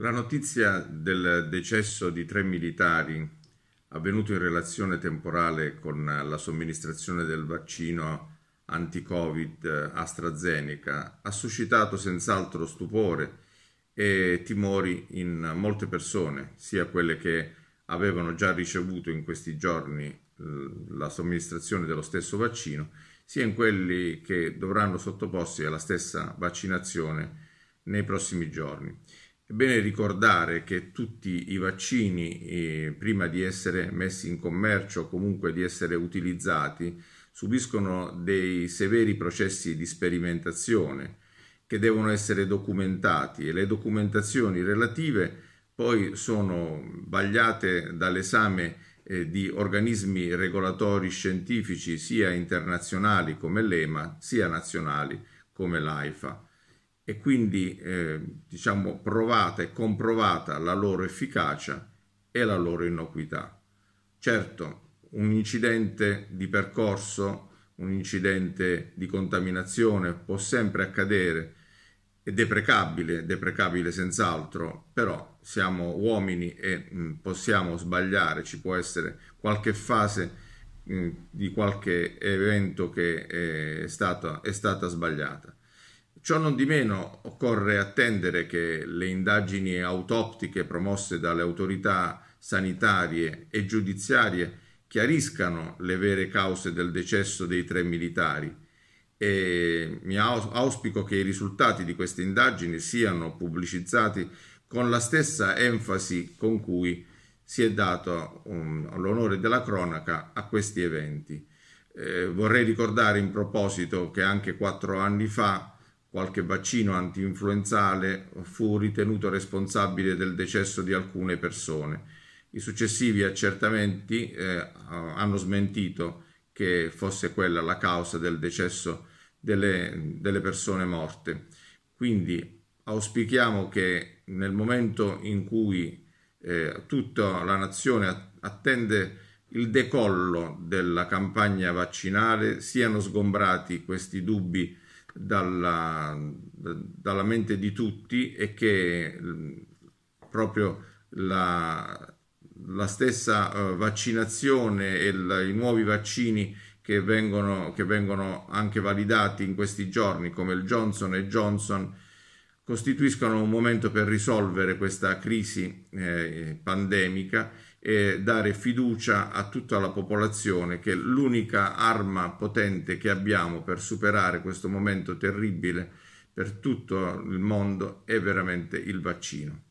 La notizia del decesso di tre militari avvenuto in relazione temporale con la somministrazione del vaccino anti-Covid AstraZeneca ha suscitato senz'altro stupore e timori in molte persone, sia quelle che avevano già ricevuto in questi giorni eh, la somministrazione dello stesso vaccino, sia in quelli che dovranno sottoporsi alla stessa vaccinazione nei prossimi giorni. È bene ricordare che tutti i vaccini, eh, prima di essere messi in commercio o comunque di essere utilizzati, subiscono dei severi processi di sperimentazione che devono essere documentati e le documentazioni relative poi sono vagliate dall'esame eh, di organismi regolatori scientifici sia internazionali come l'EMA sia nazionali come l'AIFA e quindi eh, diciamo provata e comprovata la loro efficacia e la loro innocuità. Certo, un incidente di percorso, un incidente di contaminazione può sempre accadere, è deprecabile, deprecabile senz'altro, però siamo uomini e mh, mm, possiamo sbagliare, ci può essere qualche fase mh, mm, di qualche evento che eh, è stata, è stata sbagliata. Ciò non di meno occorre attendere che le indagini autoptiche promosse dalle autorità sanitarie e giudiziarie chiariscano le vere cause del decesso dei tre militari e mi auspico che i risultati di queste indagini siano pubblicizzati con la stessa enfasi con cui si è dato um, l'onore della cronaca a questi eventi. Eh, vorrei ricordare in proposito che anche quattro anni fa qualche vaccino antinfluenzale fu ritenuto responsabile del decesso di alcune persone. I successivi accertamenti eh, hanno smentito che fosse quella la causa del decesso delle, delle persone morte. Quindi auspichiamo che nel momento in cui eh, tutta la nazione attende il decollo della campagna vaccinale siano sgombrati questi dubbi dalla, dalla mente di tutti e che mm, proprio la, la stessa eh, vaccinazione e il, i nuovi vaccini che vengono, che vengono anche validati in questi giorni come il Johnson Johnson costituiscono un momento per risolvere questa crisi eh, pandemica e dare fiducia a tutta la popolazione che l'unica arma potente che abbiamo per superare questo momento terribile per tutto il mondo è veramente il vaccino.